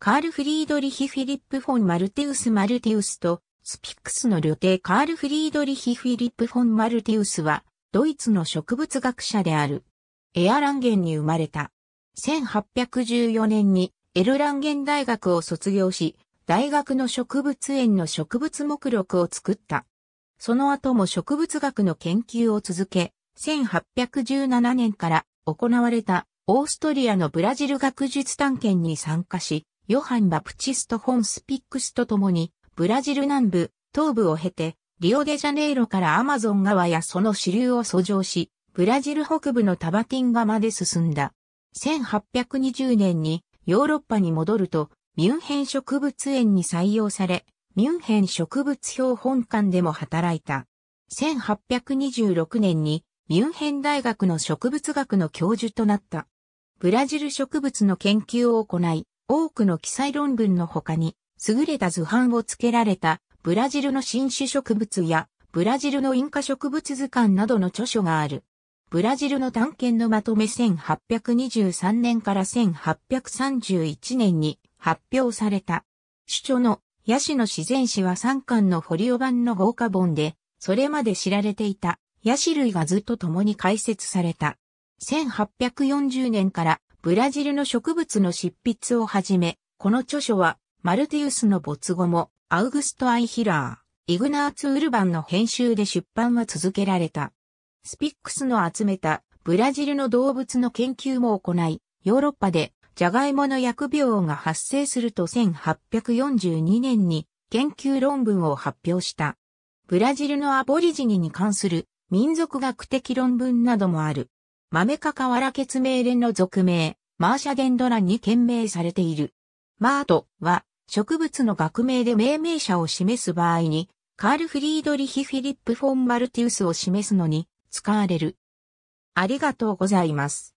カール・フリードリヒ・フィリップ・フォン・マルテウス・マルテウスと、スピックスの旅程カール・フリードリヒ・フィリップ・フォン・マルテウスは、ドイツの植物学者である。エアランゲンに生まれた。1814年にエルランゲン大学を卒業し、大学の植物園の植物目録を作った。その後も植物学の研究を続け、1817年から行われたオーストリアのブラジル学術探検に参加し、ヨハン・バプチスト・フォン・スピックスと共に、ブラジル南部、東部を経て、リオデジャネイロからアマゾン川やその支流を遡上し、ブラジル北部のタバティンガまで進んだ。1820年にヨーロッパに戻ると、ミュンヘン植物園に採用され、ミュンヘン植物標本館でも働いた。1826年にミュンヘン大学の植物学の教授となった。ブラジル植物の研究を行い、多くの記載論文の他に、優れた図版を付けられた、ブラジルの新種植物や、ブラジルのインカ植物図鑑などの著書がある。ブラジルの探検のまとめ1823年から1831年に発表された。主張のヤシの自然史は3巻のフォリオ版の豪華本で、それまで知られていたヤシ類がずっと共に解説された。1840年からブラジルの植物の執筆をはじめ、この著書は、マルティウスの没後も、アウグスト・アイヒラー、イグナーツ・ウルバンの編集で出版は続けられた。スピックスの集めたブラジルの動物の研究も行い、ヨーロッパでジャガイモの疫病が発生すると1842年に研究論文を発表した。ブラジルのアボリジニに関する民族学的論文などもある。豆か河原血命連の俗名、マーシャゲンドラに懸命されている。マートは植物の学名で命名者を示す場合に、カール・フリードリヒ・フィリップ・フォン・マルティウスを示すのに使われる。ありがとうございます。